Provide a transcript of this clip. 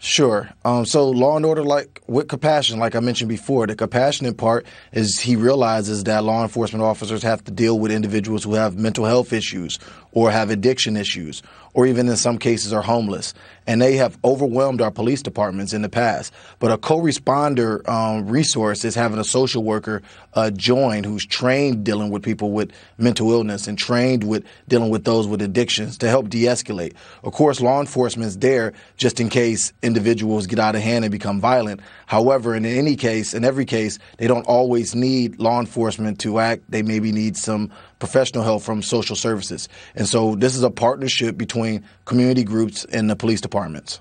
Sure. Um, so law and order, like with compassion, like I mentioned before, the compassionate part is he realizes that law enforcement officers have to deal with individuals who have mental health issues or have addiction issues, or even in some cases are homeless. And they have overwhelmed our police departments in the past. But a co responder um, resource is having a social worker uh, join who's trained dealing with people with mental illness and trained with dealing with those with addictions to help de escalate. Of course, law enforcement is there just in case individuals get out of hand and become violent. However, in any case, in every case, they don't always need law enforcement to act. They maybe need some professional help from social services. And so this is a partnership between community groups and the police departments.